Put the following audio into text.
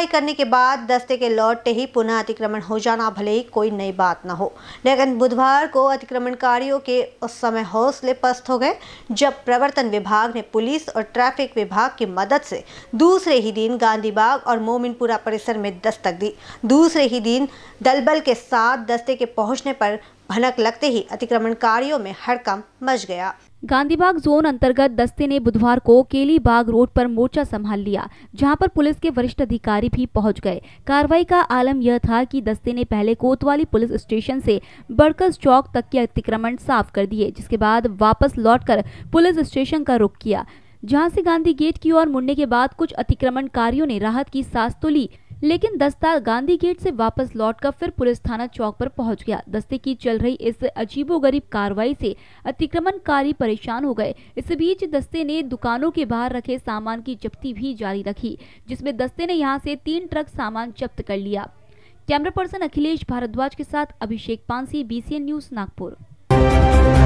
कार्रवाई करने के बाद दस्ते के लौटते ही पुनः अतिक्रमण हो जाना भले ही कोई नई बात न हो लेकिन बुधवार को अतिक्रमणकारियों के उस समय हौसले पस्त हो गए जब प्रवर्तन विभाग ने पुलिस और ट्रैफिक विभाग की मदद से दूसरे ही दिन गांधी बाग और मोमिनपुरा परिसर में दस्तक दी दूसरे ही दिन दलबल के साथ दस्ते के पहुँचने पर भनक लगते ही अतिक्रमणकारियों में हड़कम मच गया गांधीबाग जोन अंतर्गत दस्ते ने बुधवार को केली बाग रोड पर मोर्चा संभाल लिया जहां पर पुलिस के वरिष्ठ अधिकारी भी पहुंच गए कार्रवाई का आलम यह था कि दस्ते ने पहले कोतवाली पुलिस स्टेशन से बड़कस चौक तक के अतिक्रमण साफ कर दिए जिसके बाद वापस लौटकर पुलिस स्टेशन का रुख किया जहाँ से गांधी गेट की ओर मुड़ने के बाद कुछ अतिक्रमणकारियों ने राहत की सांस तो ली लेकिन दस्ता गांधी गेट से वापस लौटकर फिर पुलिस थाना चौक पर पहुंच गया दस्ते की चल रही इस अजीबोगरीब कार्रवाई से अतिक्रमणकारी परेशान हो गए इस बीच दस्ते ने दुकानों के बाहर रखे सामान की जब्ती भी जारी रखी जिसमें दस्ते ने यहाँ से तीन ट्रक सामान जब्त कर लिया कैमरा पर्सन अखिलेश भारद्वाज के साथ अभिषेक पांसी बी न्यूज नागपुर